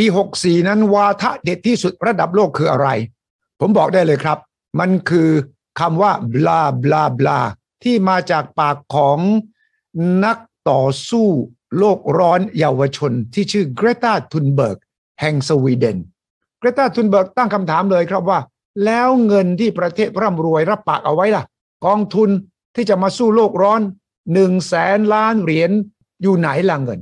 ปี 64 นั้นวาทะเด็ดที่สุดระดับโลกคืออะไร ผมบอกได้เลยครับ มันคือคำว่า บลา บลา บลา ที่มาจากปากของนักต่อสู้โลกร้อนเยาวชน ที่ชื่อเกรตาทุนเบิร์กแห่งสวีเดนเกรตาทุนเบิร์กตั้งคำถามเลยครับว่า แล้วเงินที่ประเทศร่ำรวยรับปากเอาไว้ล่ะ กองทุนที่จะมาสู้โลกร้อนหนึ่งแสนล้านเหรียญอยู่ไหนล่ะเงิน